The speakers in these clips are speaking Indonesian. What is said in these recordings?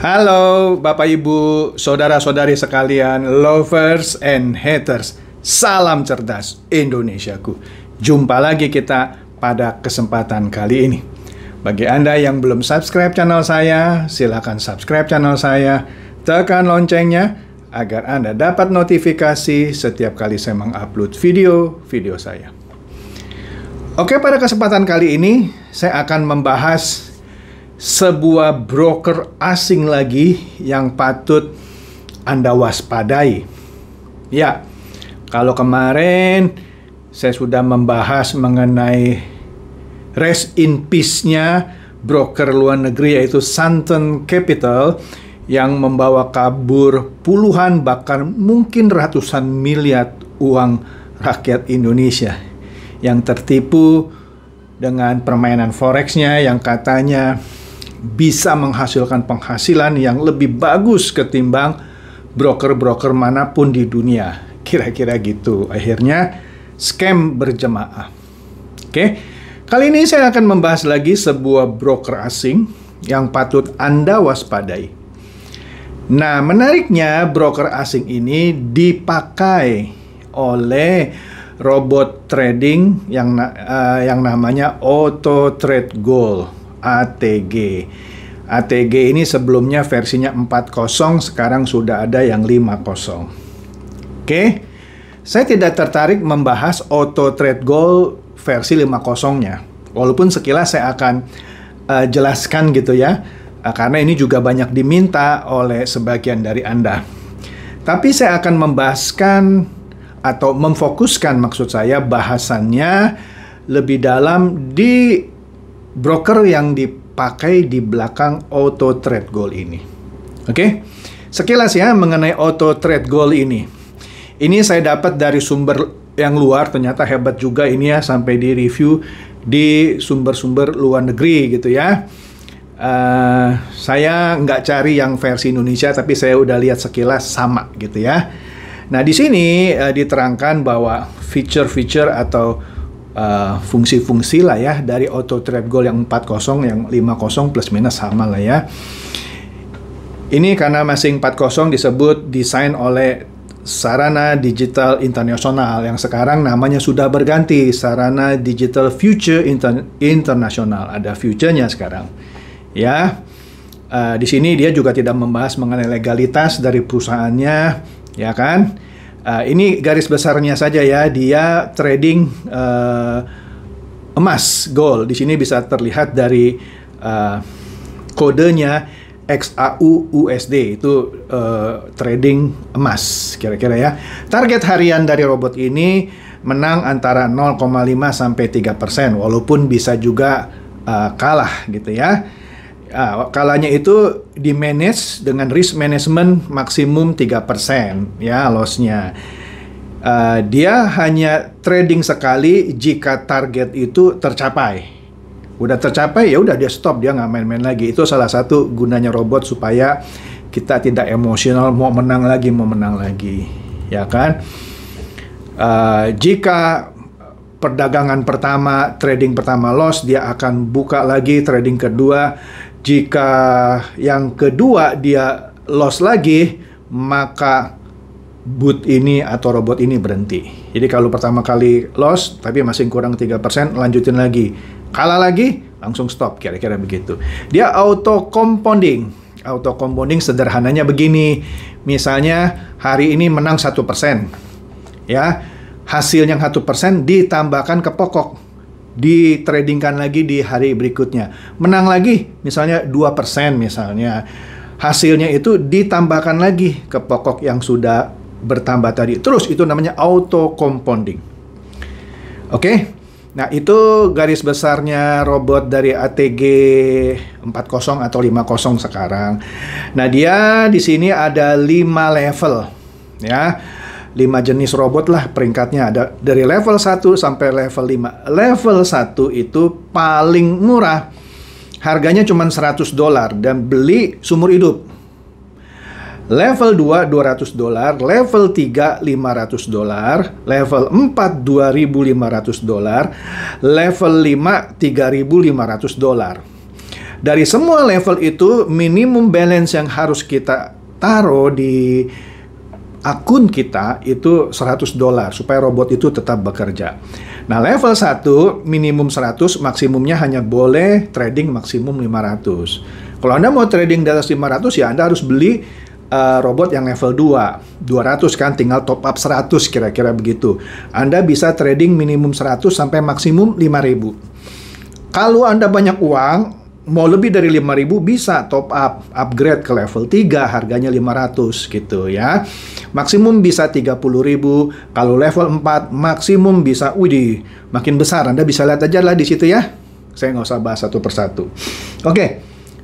Halo Bapak Ibu, saudara-saudari sekalian, lovers and haters. Salam cerdas Indonesiaku. Jumpa lagi kita pada kesempatan kali ini. Bagi Anda yang belum subscribe channel saya, silakan subscribe channel saya, tekan loncengnya agar Anda dapat notifikasi setiap kali saya mengupload video-video saya. Oke, pada kesempatan kali ini saya akan membahas sebuah broker asing lagi yang patut Anda waspadai. Ya, kalau kemarin saya sudah membahas mengenai rest in peace-nya broker luar negeri yaitu Santen Capital yang membawa kabur puluhan bahkan mungkin ratusan miliar uang rakyat Indonesia yang tertipu dengan permainan forexnya yang katanya bisa menghasilkan penghasilan yang lebih bagus ketimbang broker-broker manapun di dunia. Kira-kira gitu. Akhirnya scam berjemaah. Oke. Kali ini saya akan membahas lagi sebuah broker asing yang patut Anda waspadai. Nah, menariknya broker asing ini dipakai oleh robot trading yang uh, yang namanya Auto Trade gold ATG. ATG ini sebelumnya versinya 40, sekarang sudah ada yang 50. Oke. Saya tidak tertarik membahas auto trade goal versi 50-nya. Walaupun sekilas saya akan uh, jelaskan gitu ya. Uh, karena ini juga banyak diminta oleh sebagian dari Anda. Tapi saya akan membahaskan atau memfokuskan maksud saya bahasannya lebih dalam di broker yang dipakai di belakang auto trade goal ini. Oke, okay? sekilas ya mengenai auto trade goal ini. Ini saya dapat dari sumber yang luar ternyata hebat juga ini ya sampai di review di sumber-sumber luar negeri gitu ya. Uh, saya nggak cari yang versi Indonesia tapi saya udah lihat sekilas sama gitu ya. Nah di sini uh, diterangkan bahwa feature-feature atau Eh, fungsi-fungsi uh, lah ya dari auto trap goal yang 4-0 yang 5-0 plus minus sama lah ya. Ini karena masing 4-0 disebut desain oleh Sarana Digital Internasional yang sekarang namanya sudah berganti Sarana Digital Future Inter Internasional. Ada future-nya sekarang. Ya. Uh, di sini dia juga tidak membahas mengenai legalitas dari perusahaannya, ya kan? Uh, ini garis besarnya saja ya, dia trading uh, emas, gold. Di sini bisa terlihat dari uh, kodenya XAU USD itu uh, trading emas kira-kira ya. Target harian dari robot ini menang antara 0,5 sampai 3 persen, walaupun bisa juga uh, kalah gitu ya. Ah, kalanya itu di manage dengan risk management maksimum 3% ya lossnya. Uh, dia hanya trading sekali jika target itu tercapai. Udah tercapai ya udah dia stop dia nggak main-main lagi. Itu salah satu gunanya robot supaya kita tidak emosional mau menang lagi mau menang lagi ya kan. Uh, jika perdagangan pertama, trading pertama loss, dia akan buka lagi trading kedua. Jika yang kedua dia loss lagi, maka boot ini atau robot ini berhenti. Jadi kalau pertama kali loss tapi masih kurang 3%, lanjutin lagi. Kalah lagi, langsung stop kira-kira begitu. Dia auto compounding. Auto compounding sederhananya begini. Misalnya hari ini menang 1%. Ya, hasil yang satu persen ditambahkan ke pokok ditradingkan lagi di hari berikutnya. Menang lagi, misalnya dua persen misalnya. Hasilnya itu ditambahkan lagi ke pokok yang sudah bertambah tadi. Terus itu namanya auto compounding. Oke. Okay? Nah, itu garis besarnya robot dari ATG 40 atau 50 sekarang. Nah, dia di sini ada lima level ya 5 jenis robot lah peringkatnya ada dari level 1 sampai level 5. Level 1 itu paling murah. Harganya cuma 100 dolar dan beli sumur hidup. Level 2 200 dolar, level 3 500 dolar, level 4 2500 dolar, level 5 3500 dolar. Dari semua level itu minimum balance yang harus kita taruh di akun kita itu 100 dolar supaya robot itu tetap bekerja. Nah, level 1 minimum 100, maksimumnya hanya boleh trading maksimum 500. Kalau Anda mau trading di atas 500 ya Anda harus beli uh, robot yang level 2. 200 kan tinggal top up 100 kira-kira begitu. Anda bisa trading minimum 100 sampai maksimum 5000. Kalau Anda banyak uang, mau lebih dari 5000 bisa top up, upgrade ke level 3 harganya 500 gitu ya. Maksimum bisa 30.000, kalau level 4 maksimum bisa udi makin besar. Anda bisa lihat aja lah di situ ya. Saya nggak usah bahas satu persatu. Oke. Okay.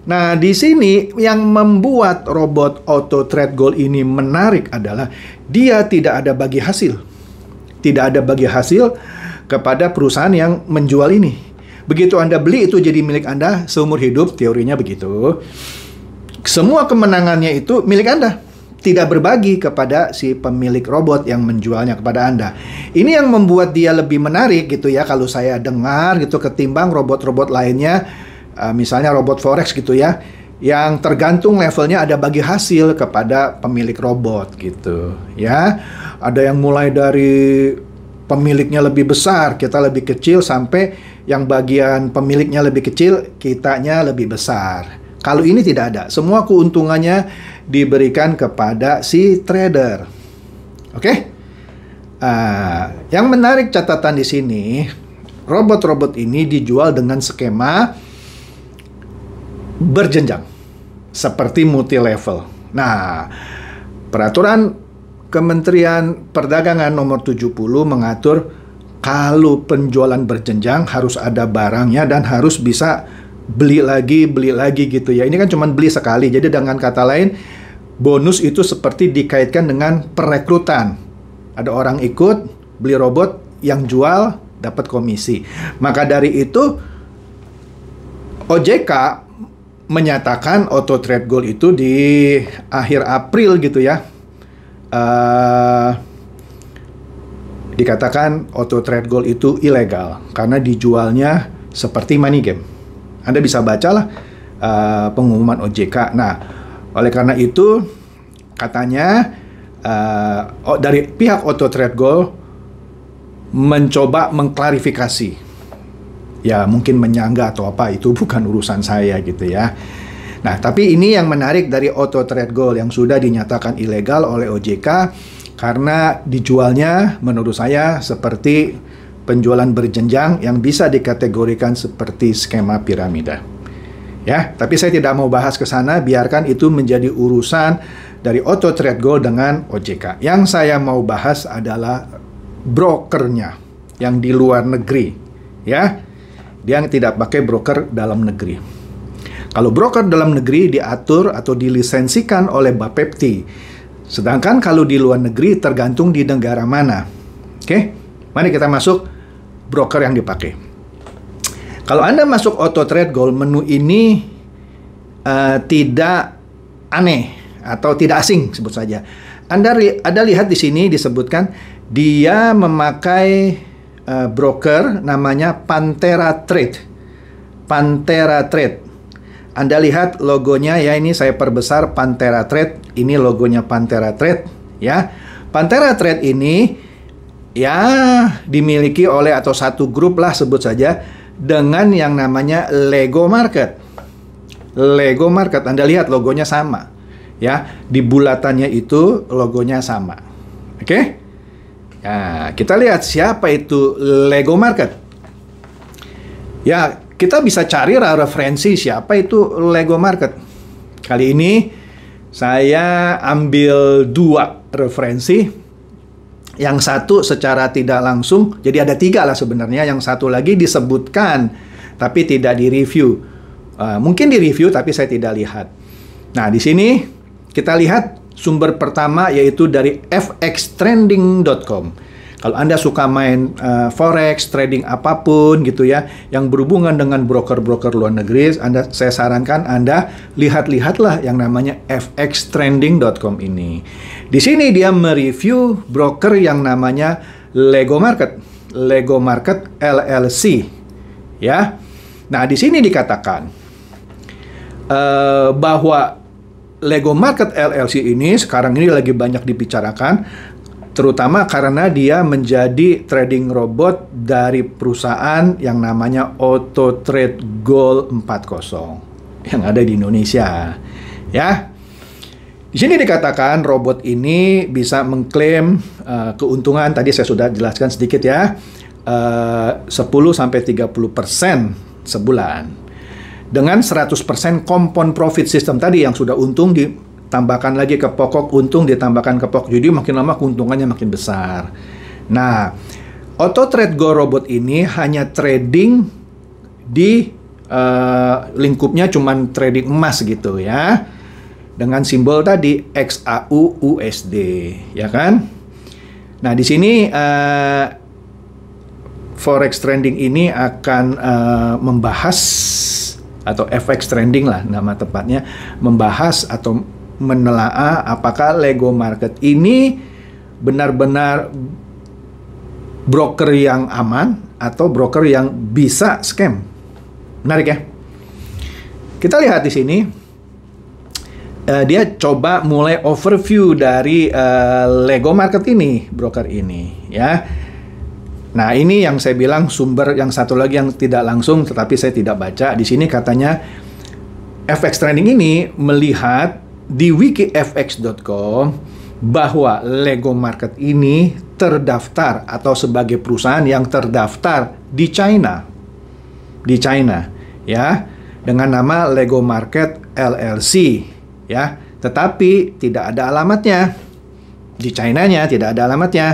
Nah, di sini yang membuat robot auto trade goal ini menarik adalah dia tidak ada bagi hasil. Tidak ada bagi hasil kepada perusahaan yang menjual ini Begitu Anda beli itu jadi milik Anda seumur hidup, teorinya begitu. Semua kemenangannya itu milik Anda. Tidak berbagi kepada si pemilik robot yang menjualnya kepada Anda. Ini yang membuat dia lebih menarik gitu ya kalau saya dengar gitu ketimbang robot-robot lainnya eh, misalnya robot forex gitu ya yang tergantung levelnya ada bagi hasil kepada pemilik robot gitu ya ada yang mulai dari pemiliknya lebih besar kita lebih kecil sampai yang bagian pemiliknya lebih kecil, kitanya lebih besar. Kalau ini tidak ada, semua keuntungannya diberikan kepada si trader. Oke? Okay? Uh, yang menarik catatan di sini, robot-robot ini dijual dengan skema berjenjang seperti multi level. Nah, peraturan Kementerian Perdagangan nomor 70 mengatur kalau penjualan berjenjang harus ada barangnya dan harus bisa beli lagi, beli lagi gitu ya. Ini kan cuma beli sekali. Jadi dengan kata lain, bonus itu seperti dikaitkan dengan perekrutan. Ada orang ikut, beli robot, yang jual dapat komisi. Maka dari itu OJK menyatakan auto trade goal itu di akhir April gitu ya. Uh, dikatakan auto trade gold itu ilegal karena dijualnya seperti money game. Anda bisa bacalah uh, pengumuman OJK. Nah, oleh karena itu katanya uh, dari pihak auto trade gold mencoba mengklarifikasi. Ya, mungkin menyangga atau apa itu bukan urusan saya gitu ya. Nah, tapi ini yang menarik dari auto trade gold yang sudah dinyatakan ilegal oleh OJK karena dijualnya menurut saya seperti penjualan berjenjang yang bisa dikategorikan seperti skema piramida. Ya, tapi saya tidak mau bahas ke sana, biarkan itu menjadi urusan dari Auto Trade Gold dengan OJK. Yang saya mau bahas adalah brokernya yang di luar negeri, ya. Dia yang tidak pakai broker dalam negeri. Kalau broker dalam negeri diatur atau dilisensikan oleh Bapepti Sedangkan kalau di luar negeri tergantung di negara mana. Oke, okay? mari kita masuk broker yang dipakai. Kalau Anda masuk auto trade goal, menu ini uh, tidak aneh atau tidak asing sebut saja. Anda li ada lihat di sini disebutkan dia memakai uh, broker namanya Pantera Trade. Pantera Trade. Anda lihat logonya ya, ini saya perbesar Pantera Trade. Ini logonya Pantera Trade ya. Pantera Trade ini ya dimiliki oleh atau satu grup lah sebut saja dengan yang namanya Lego Market. Lego Market, Anda lihat logonya sama. Ya, di bulatannya itu logonya sama. Oke? Okay? Ya, kita lihat siapa itu Lego Market. Ya, kita bisa cari referensi siapa itu Lego Market. Kali ini saya ambil dua referensi. Yang satu secara tidak langsung, jadi ada tiga lah sebenarnya. Yang satu lagi disebutkan, tapi tidak direview. Uh, mungkin direview, tapi saya tidak lihat. Nah, di sini kita lihat sumber pertama yaitu dari fxtrending.com. Kalau Anda suka main uh, forex, trading apapun gitu ya, yang berhubungan dengan broker-broker luar negeri, Anda saya sarankan Anda lihat-lihatlah yang namanya fxtrending.com ini. Di sini dia mereview broker yang namanya Lego Market, Lego Market LLC. Ya. Nah, di sini dikatakan uh, bahwa Lego Market LLC ini sekarang ini lagi banyak dibicarakan terutama karena dia menjadi trading robot dari perusahaan yang namanya Auto Trade Gold 40 yang ada di Indonesia. Ya. Di sini dikatakan robot ini bisa mengklaim uh, keuntungan tadi saya sudah jelaskan sedikit ya. Eh, uh, 10 sampai 30% sebulan. Dengan 100% kompon profit system tadi yang sudah untung di tambahkan lagi ke pokok untung ditambahkan ke pokok judi, makin lama keuntungannya makin besar nah auto trade go robot ini hanya trading di uh, lingkupnya cuman trading emas gitu ya dengan simbol tadi XAU USD ya kan nah di sini uh, forex trending ini akan uh, membahas atau FX trending lah nama tepatnya membahas atau menelaah apakah Lego Market ini benar-benar broker yang aman atau broker yang bisa scam. Menarik ya. Kita lihat di sini uh, dia coba mulai overview dari uh, Lego Market ini, broker ini ya. Nah, ini yang saya bilang sumber yang satu lagi yang tidak langsung tetapi saya tidak baca. Di sini katanya FX Trading ini melihat di wikifx.com bahwa Lego Market ini terdaftar atau sebagai perusahaan yang terdaftar di China. Di China, ya, dengan nama Lego Market LLC, ya. Tetapi tidak ada alamatnya. Di China-nya tidak ada alamatnya.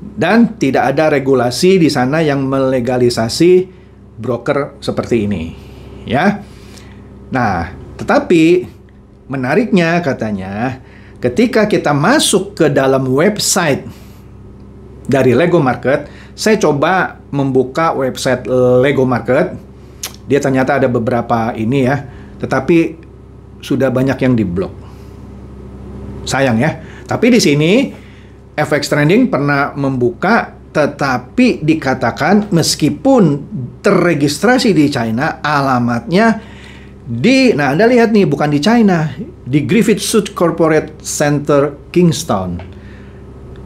Dan tidak ada regulasi di sana yang melegalisasi broker seperti ini, ya. Nah, tetapi Menariknya katanya, ketika kita masuk ke dalam website dari Lego Market, saya coba membuka website Lego Market. Dia ternyata ada beberapa ini ya, tetapi sudah banyak yang diblok. Sayang ya. Tapi di sini FX Trending pernah membuka tetapi dikatakan meskipun terregistrasi di China alamatnya di, nah Anda lihat nih, bukan di China, di Griffith Suit Corporate Center Kingston,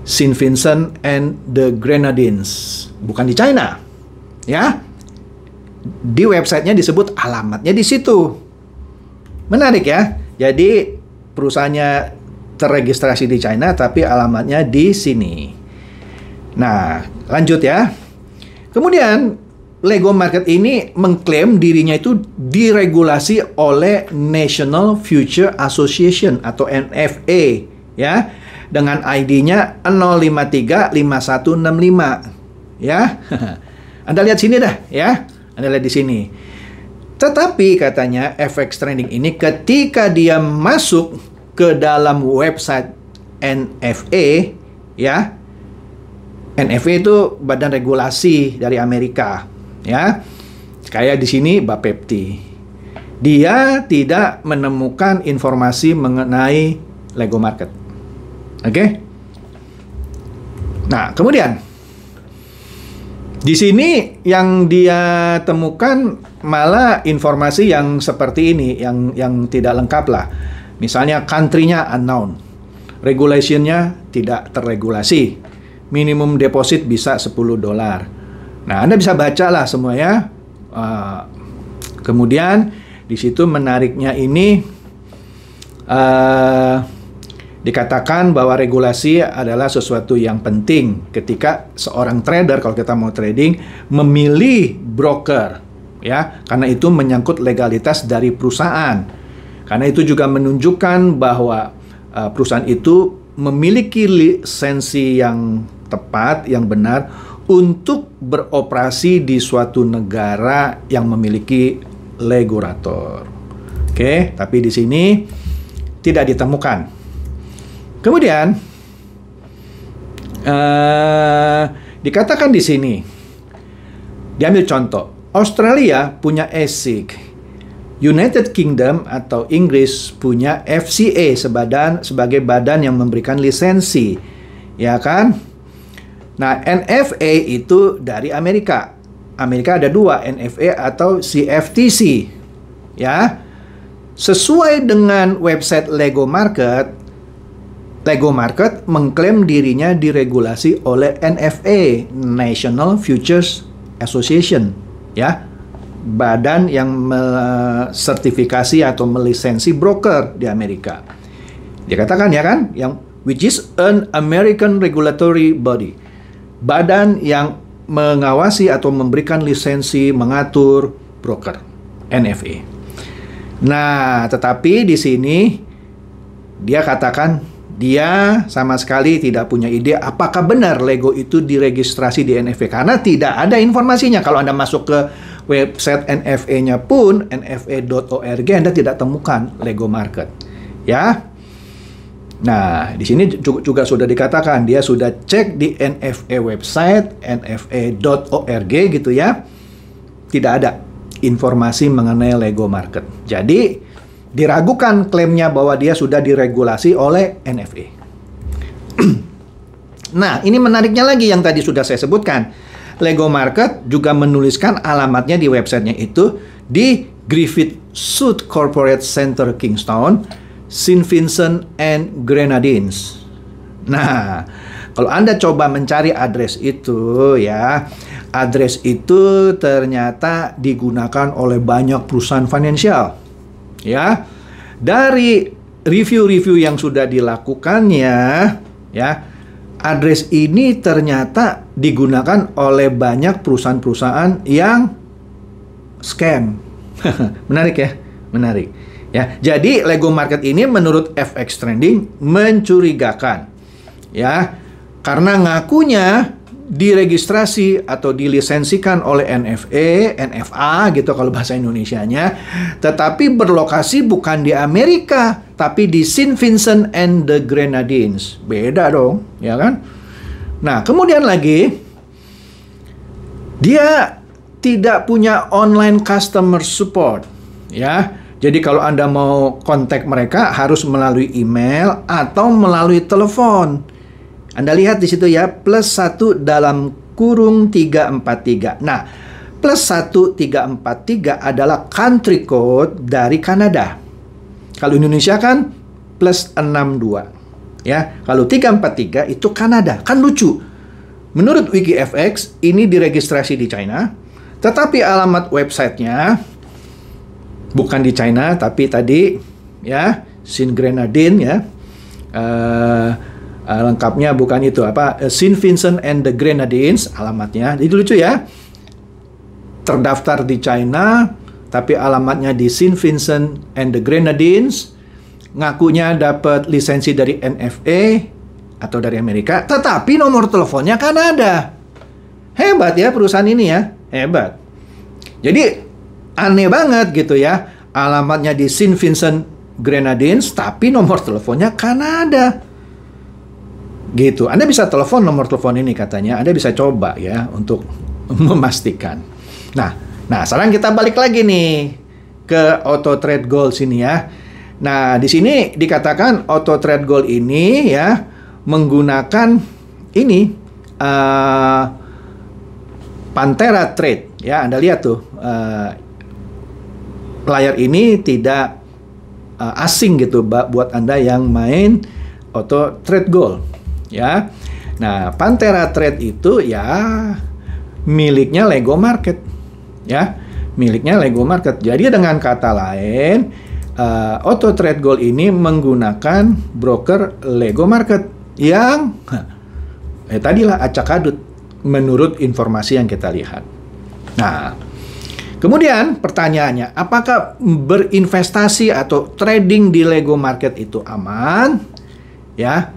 St. Vincent and the Grenadines. Bukan di China, ya. Di websitenya disebut alamatnya di situ. Menarik ya. Jadi perusahaannya terregistrasi di China, tapi alamatnya di sini. Nah, lanjut ya. Kemudian Lego Market ini mengklaim dirinya itu diregulasi oleh National Future Association atau NFA ya dengan ID-nya 0535165 ya. Anda lihat sini dah ya. Anda lihat di sini. Tetapi katanya FX trading ini ketika dia masuk ke dalam website NFA ya. NFA itu badan regulasi dari Amerika ya. Kayak di sini Bapepti. Dia tidak menemukan informasi mengenai Lego Market. Oke? Okay? Nah, kemudian di sini yang dia temukan malah informasi yang seperti ini, yang yang tidak lengkap lah. Misalnya country-nya unknown, regulation-nya tidak terregulasi, minimum deposit bisa 10 dolar. Nah, Anda bisa baca lah semuanya. Uh, kemudian di situ menariknya ini uh, dikatakan bahwa regulasi adalah sesuatu yang penting ketika seorang trader kalau kita mau trading memilih broker ya, karena itu menyangkut legalitas dari perusahaan. Karena itu juga menunjukkan bahwa uh, perusahaan itu memiliki lisensi yang tepat, yang benar untuk beroperasi di suatu negara yang memiliki regulator. Oke, tapi di sini tidak ditemukan. Kemudian eh, dikatakan di sini, diambil contoh, Australia punya ASIC, United Kingdom atau Inggris punya FCA sebadan sebagai badan yang memberikan lisensi, ya kan? Nah, NFA itu dari Amerika. Amerika ada dua, NFA atau CFTC. Ya. Sesuai dengan website Lego Market, Lego Market mengklaim dirinya diregulasi oleh NFA, National Futures Association, ya. Badan yang sertifikasi atau melisensi broker di Amerika. Dikatakan ya kan, yang which is an American regulatory body badan yang mengawasi atau memberikan lisensi mengatur broker NFA. Nah, tetapi di sini dia katakan dia sama sekali tidak punya ide apakah benar Lego itu diregistrasi di NFA karena tidak ada informasinya. Kalau Anda masuk ke website NFA-nya pun nfa.org Anda tidak temukan Lego Market. Ya. Nah, di sini juga, sudah dikatakan dia sudah cek di NFA website nfa.org gitu ya. Tidak ada informasi mengenai Lego Market. Jadi, diragukan klaimnya bahwa dia sudah diregulasi oleh NFA. nah, ini menariknya lagi yang tadi sudah saya sebutkan. Lego Market juga menuliskan alamatnya di websitenya itu di Griffith Suit Corporate Center Kingston. St. Vincent and Grenadines. Nah, kalau Anda coba mencari address itu ya, address itu ternyata digunakan oleh banyak perusahaan finansial. Ya. Dari review-review yang sudah dilakukannya, ya, address ini ternyata digunakan oleh banyak perusahaan-perusahaan yang scam. Menarik ya? Menarik. Ya, jadi Lego market ini menurut FX Trending mencurigakan. Ya, karena ngakunya diregistrasi atau dilisensikan oleh NFA, NFA gitu kalau bahasa Indonesianya, tetapi berlokasi bukan di Amerika, tapi di St. Vincent and the Grenadines. Beda dong, ya kan? Nah, kemudian lagi dia tidak punya online customer support, ya jadi kalau Anda mau kontak mereka harus melalui email atau melalui telepon. Anda lihat di situ ya, plus 1 dalam kurung 343. Nah, plus 1343 adalah country code dari Kanada. Kalau Indonesia kan plus 62. Ya, kalau 343 itu Kanada. Kan lucu. Menurut WikiFX, ini diregistrasi di China, tetapi alamat websitenya bukan di China tapi tadi ya Sin Grenadine ya uh, uh, lengkapnya bukan itu apa Sin eh, Vincent and the Grenadines alamatnya itu lucu ya terdaftar di China tapi alamatnya di Sin Vincent and the Grenadines ngakunya dapat lisensi dari NFA atau dari Amerika tetapi nomor teleponnya Kanada hebat ya perusahaan ini ya hebat jadi aneh banget gitu ya. Alamatnya di St. Vincent Grenadines, tapi nomor teleponnya Kanada. Gitu. Anda bisa telepon nomor telepon ini katanya. Anda bisa coba ya untuk memastikan. Nah, nah sekarang kita balik lagi nih ke auto trade Gold sini ya. Nah, di sini dikatakan auto trade Gold ini ya menggunakan ini uh, Pantera trade ya. Anda lihat tuh uh, layar ini tidak uh, asing gitu buat Anda yang main auto trade goal ya. Nah, Pantera Trade itu ya miliknya Lego Market ya. Miliknya Lego Market. Jadi dengan kata lain, uh, Auto Trade Gold ini menggunakan broker Lego Market yang eh ya tadilah acak adut menurut informasi yang kita lihat. Nah, Kemudian pertanyaannya, apakah berinvestasi atau trading di Lego Market itu aman? Ya.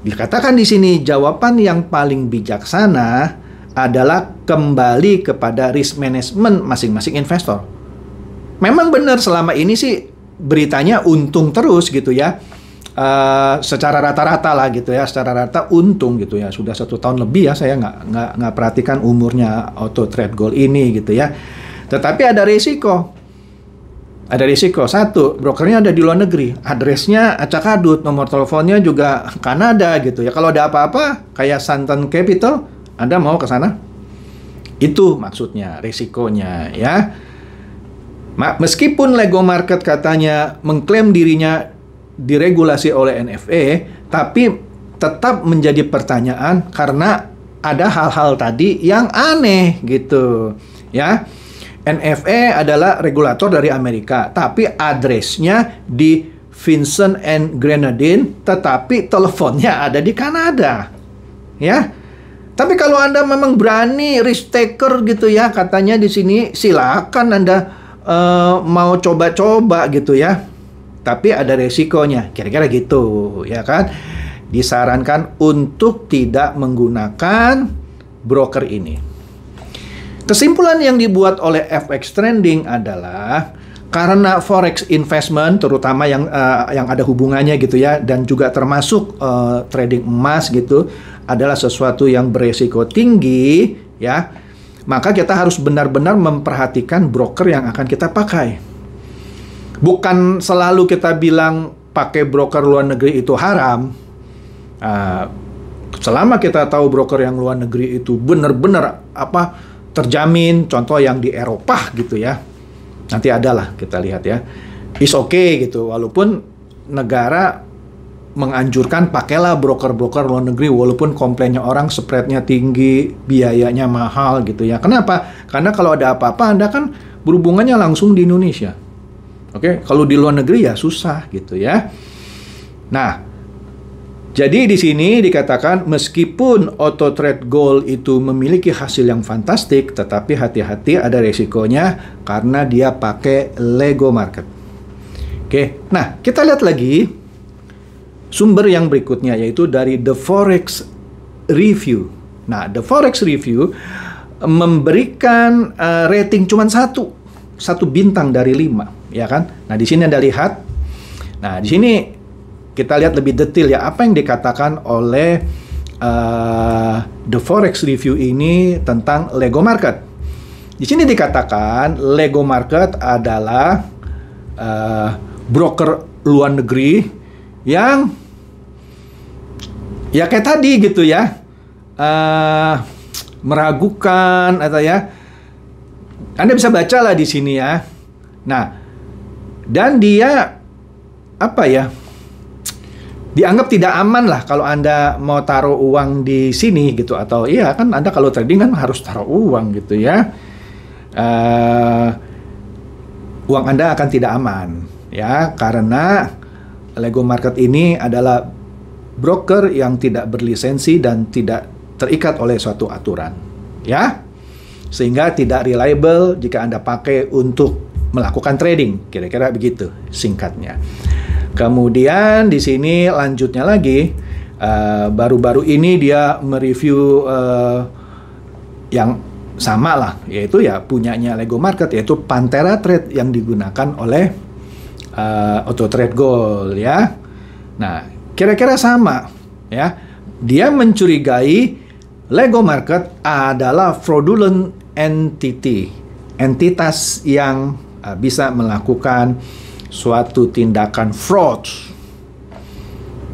Dikatakan di sini jawaban yang paling bijaksana adalah kembali kepada risk management masing-masing investor. Memang benar selama ini sih beritanya untung terus gitu ya. Uh, secara rata-rata lah gitu ya, secara rata untung gitu ya. Sudah satu tahun lebih ya saya nggak nggak perhatikan umurnya auto trade goal ini gitu ya. Tetapi ada risiko. Ada risiko. Satu, brokernya ada di luar negeri. Adresnya acak adut, nomor teleponnya juga Kanada gitu ya. Kalau ada apa-apa, kayak Santan Capital, Anda mau ke sana? Itu maksudnya, risikonya ya. Meskipun Lego Market katanya mengklaim dirinya diregulasi oleh NFE, tapi tetap menjadi pertanyaan karena ada hal-hal tadi yang aneh gitu ya NFA adalah regulator dari Amerika, tapi addressnya di Vincent and Grenadine, tetapi teleponnya ada di Kanada. Ya. Tapi kalau Anda memang berani risk taker gitu ya, katanya di sini silakan Anda uh, mau coba-coba gitu ya. Tapi ada resikonya, kira-kira gitu, ya kan? Disarankan untuk tidak menggunakan broker ini. Kesimpulan yang dibuat oleh FX Trending adalah karena forex investment terutama yang uh, yang ada hubungannya gitu ya dan juga termasuk uh, trading emas gitu adalah sesuatu yang beresiko tinggi ya maka kita harus benar-benar memperhatikan broker yang akan kita pakai bukan selalu kita bilang pakai broker luar negeri itu haram uh, selama kita tahu broker yang luar negeri itu benar-benar apa terjamin. Contoh yang di Eropa gitu ya. Nanti adalah kita lihat ya. Is okay gitu walaupun negara menganjurkan pakailah broker-broker luar negeri walaupun komplainnya orang spreadnya tinggi, biayanya mahal gitu ya. Kenapa? Karena kalau ada apa-apa Anda kan berhubungannya langsung di Indonesia. Oke, okay? kalau di luar negeri ya susah gitu ya. Nah, jadi di sini dikatakan meskipun auto trade gold itu memiliki hasil yang fantastik, tetapi hati-hati ada resikonya karena dia pakai Lego market. Oke, nah kita lihat lagi sumber yang berikutnya yaitu dari The Forex Review. Nah, The Forex Review memberikan uh, rating cuma satu, satu bintang dari lima, ya kan? Nah di sini anda lihat, nah di sini kita lihat lebih detail ya apa yang dikatakan oleh uh, The Forex Review ini tentang Lego Market. Di sini dikatakan Lego Market adalah uh, broker luar negeri yang ya kayak tadi gitu ya uh, meragukan atau ya Anda bisa bacalah di sini ya. Nah dan dia apa ya dianggap tidak aman lah kalau Anda mau taruh uang di sini gitu atau iya kan Anda kalau trading kan harus taruh uang gitu ya. Uh, uang Anda akan tidak aman ya karena Lego Market ini adalah broker yang tidak berlisensi dan tidak terikat oleh suatu aturan ya. Sehingga tidak reliable jika Anda pakai untuk melakukan trading, kira-kira begitu singkatnya. Kemudian di sini lanjutnya lagi eh, baru-baru uh, ini dia mereview uh, yang sama lah, yaitu ya punyanya Lego Market yaitu Pantera Trade yang digunakan oleh uh, eh, Auto Trade Gold ya. Nah, kira-kira sama ya. Dia mencurigai Lego Market adalah fraudulent entity, entitas yang bisa melakukan suatu tindakan fraud.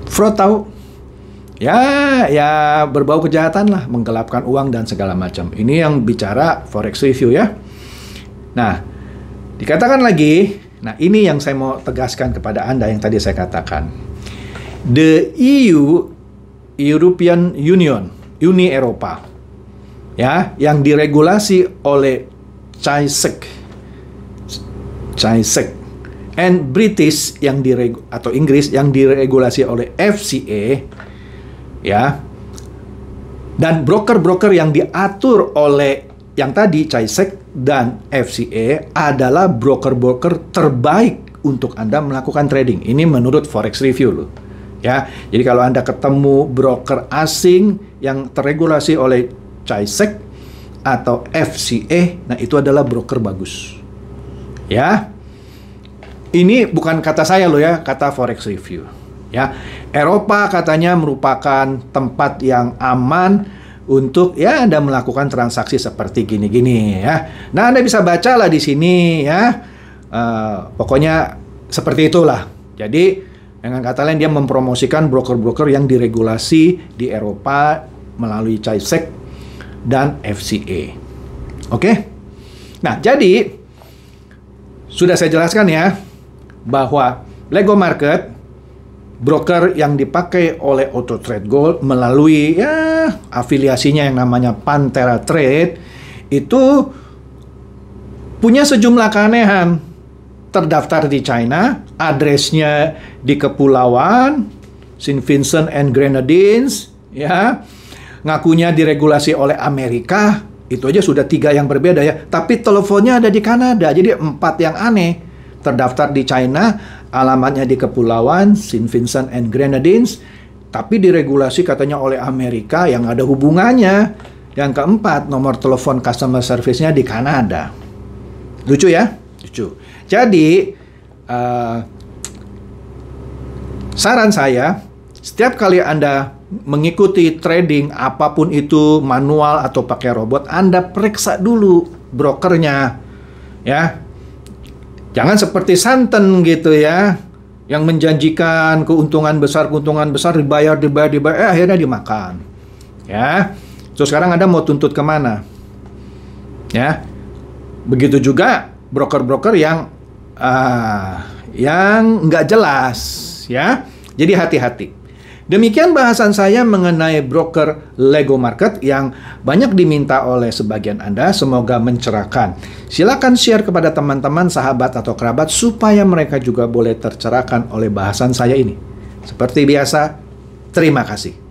Fraud tahu? Ya, ya berbau kejahatan lah, menggelapkan uang dan segala macam. Ini yang bicara forex review ya. Nah, dikatakan lagi, nah ini yang saya mau tegaskan kepada Anda yang tadi saya katakan. The EU European Union, Uni Eropa. Ya, yang diregulasi oleh CISEC. CISEC and British yang diregu atau Inggris yang diregulasi oleh FCA ya dan broker-broker yang diatur oleh yang tadi CISEC dan FCA adalah broker-broker terbaik untuk Anda melakukan trading. Ini menurut Forex Review loh. Ya, jadi kalau Anda ketemu broker asing yang terregulasi oleh CISEC atau FCA, nah itu adalah broker bagus. Ya. Ini bukan kata saya loh ya, kata Forex Review. Ya, Eropa katanya merupakan tempat yang aman untuk ya Anda melakukan transaksi seperti gini-gini ya. Nah, Anda bisa bacalah di sini ya. Uh, pokoknya seperti itulah. Jadi dengan kata lain dia mempromosikan broker-broker yang diregulasi di Eropa melalui CISEC dan FCA. Oke? Okay? Nah, jadi sudah saya jelaskan ya bahwa Lego Market broker yang dipakai oleh Auto Trade Gold melalui ya afiliasinya yang namanya Pantera Trade itu punya sejumlah keanehan terdaftar di China, addressnya di kepulauan St. Vincent and Grenadines, ya ngakunya diregulasi oleh Amerika, itu aja sudah tiga yang berbeda ya. Tapi teleponnya ada di Kanada, jadi empat yang aneh terdaftar di China, alamatnya di Kepulauan St. Vincent and Grenadines, tapi diregulasi katanya oleh Amerika yang ada hubungannya. Yang keempat, nomor telepon customer service-nya di Kanada. Lucu ya? Lucu. Jadi, uh, saran saya, setiap kali Anda mengikuti trading apapun itu manual atau pakai robot, Anda periksa dulu brokernya. Ya, Jangan seperti santan gitu ya, yang menjanjikan keuntungan besar, keuntungan besar dibayar, dibayar, dibayar, eh, akhirnya dimakan. Ya, so sekarang Anda mau tuntut kemana? Ya, begitu juga broker-broker yang uh, yang nggak jelas, ya. Jadi hati-hati. Demikian bahasan saya mengenai broker Lego Market yang banyak diminta oleh sebagian Anda. Semoga mencerahkan. Silakan share kepada teman-teman, sahabat, atau kerabat supaya mereka juga boleh tercerahkan oleh bahasan saya ini. Seperti biasa, terima kasih.